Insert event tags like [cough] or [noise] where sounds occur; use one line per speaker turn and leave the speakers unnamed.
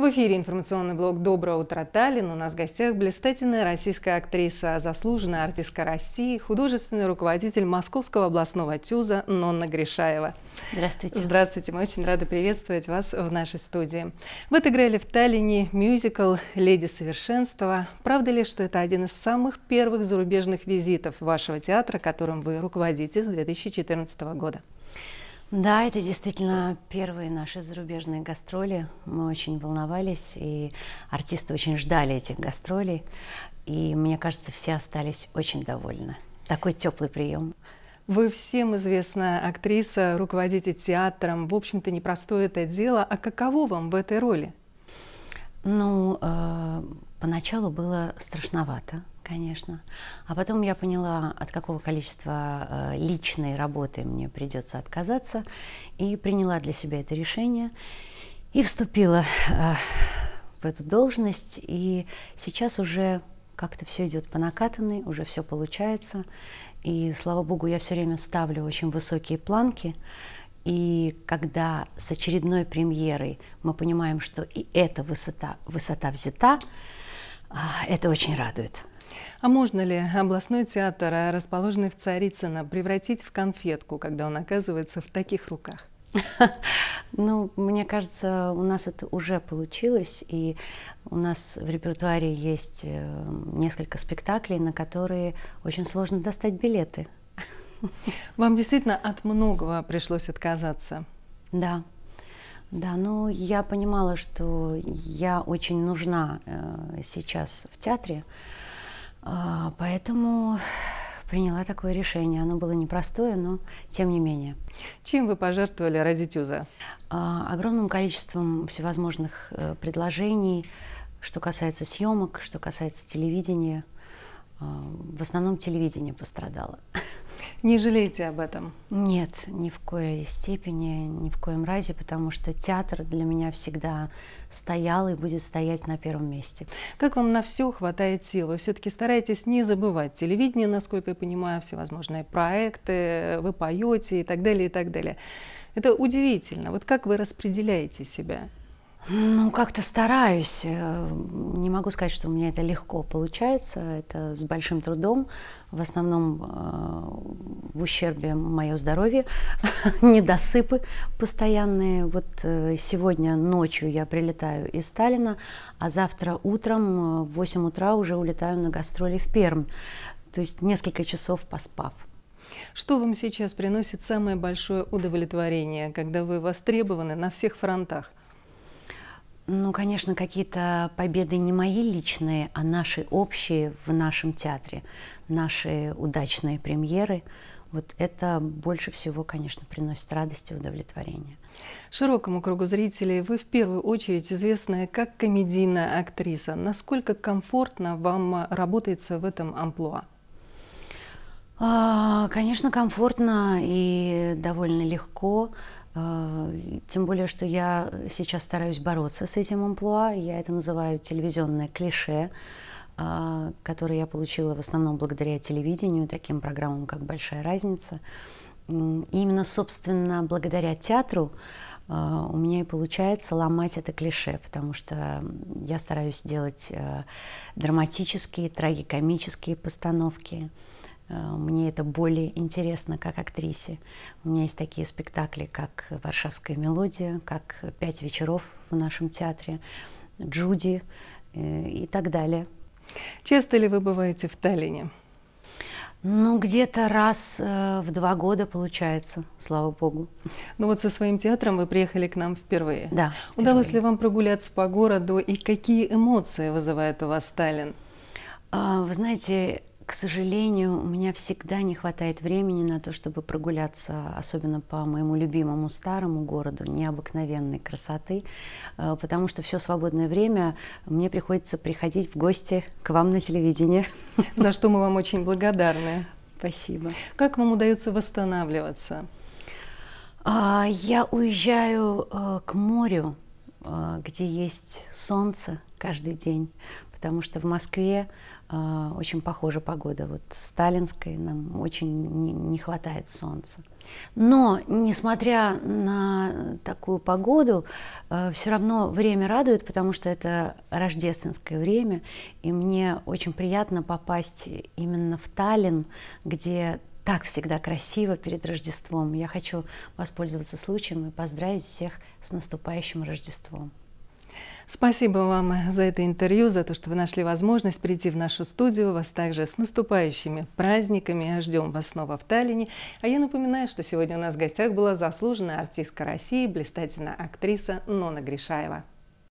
В эфире информационный блог «Доброе утро, Таллин». У нас в гостях блистательная российская актриса, заслуженная артистка России, художественный руководитель Московского областного ТЮЗа Нонна Гришаева. Здравствуйте. Здравствуйте. Мы очень рады приветствовать вас в нашей студии. Вы отыграли в Таллине мюзикл «Леди совершенства». Правда ли, что это один из самых первых зарубежных визитов вашего театра, которым вы руководите с 2014
года? Да, это действительно первые наши зарубежные гастроли. Мы очень волновались, и артисты очень ждали этих гастролей. И мне кажется, все остались очень довольны. Такой теплый прием. Вы всем
известная актриса, руководитель театром. В общем-то, непростое это дело. А каково вам в этой
роли? Ну, э, поначалу было страшновато. Конечно. А потом я поняла, от какого количества э, личной работы мне придется отказаться, и приняла для себя это решение, и вступила э, в эту должность, и сейчас уже как-то все идет по накатанной, уже все получается. И слава богу, я все время ставлю очень высокие планки. И когда с очередной премьерой мы понимаем, что и эта высота, высота взята, а, это очень радует.
А можно ли областной театр, э, расположенный в Царицыно, превратить в конфетку, когда он оказывается в таких руках? [laughs]
Ну, мне кажется, у нас это уже получилось, и у нас в репертуаре есть э, несколько спектаклей, на которые очень сложно достать билеты. [laughs] Вам действительно от многого пришлось отказаться? Да, да, ну я понимала, что я очень нужна э, сейчас в театре. Э, а, поэтому приняла такое решение. Оно было непростое, но тем не менее. Чем вы пожертвовали ради Тюза? А, огромным количеством всевозможных э, предложений, что касается съемок, что касается телевидения. А, в основном телевидение пострадало. [laughs]
Не жалеете об этом?
Нет, ни в коей степени, ни в коем разе, потому что театр для меня всегда стоял и будет стоять на первом месте. Как вам на все хватает сил? Вы все-таки
стараетесь не забывать телевидение, насколько я понимаю, всевозможные проекты, вы поете и так далее, и так далее. Это удивительно. Вот как вы распределяете себя?
Ну, как-то стараюсь. Э, не могу сказать, что у меня это легко получается. Это с большим трудом. В основном э, в ущербе мое здоровье, [laughs] недосыпы постоянные. Вот э, сегодня ночью я прилетаю из Сталина, а завтра утром э, в 8 утра уже улетаю на гастроли в Пермь. То есть несколько часов поспав.
Что вам сейчас приносит самое большое удовлетворение, когда вы востребованы на всех фронтах?
Ну, конечно, какие-то победы не мои личные, а наши общие в нашем театре, наши удачные премьеры. Вот это больше всего, конечно, приносит радость и удовлетворение. Широкому кругу зрителей вы в первую очередь
известная как комедийная актриса. Насколько комфортно вам работается
в этом амплуа? А, конечно, комфортно и довольно легко. А, тем более, что я сейчас стараюсь бороться с этим амплуа. Я это называю телевизионное клише, а, которое я получила в основном благодаря телевидению, таким программам, как «Большая разница». И именно, собственно, благодаря театру а, у меня и получается ломать это клише, потому что я стараюсь делать э, драматические, трагикомические постановки – Э, мне это более интересно как актрисе. У меня есть такие спектакли, как «Варшавская мелодия», как «Пять вечеров» в нашем театре, «Джуди» э, и так далее. Часто ли вы бываете в Таллине? Ну, где-то раз э, в два года получается,
слава богу. Ну вот со своим театром вы приехали к нам впервые. Да. Удалось ли вам
прогуляться по городу и какие эмоции вызывает у вас Сталин? А, вы знаете, к сожалению, у меня всегда не хватает времени на то, чтобы прогуляться, особенно по моему любимому старому городу, необыкновенной красоты, э, потому что все свободное время мне приходится приходить в гости к вам на телевидении. За что мы вам очень благодарны. Спасибо.
Как вам удается восстанавливаться?
А, я уезжаю э, к морю, э, где есть солнце каждый день, потому что в Москве а, очень похожа погода вот сталинской, нам очень не хватает солнца. Но, несмотря на такую погоду, э, все равно время радует, потому что это рождественское время, и мне очень приятно попасть именно в Таллин, где так всегда красиво перед Рождеством. Я хочу воспользоваться случаем и поздравить всех с наступающим Рождеством.
Спасибо вам за это интервью, за то, что вы нашли возможность прийти в нашу студию. Вас также с наступающими праздниками. Ждем вас снова в Таллине. А я напоминаю, что сегодня у нас в гостях была заслуженная артистка России, блистательная актриса Нона Гришаева.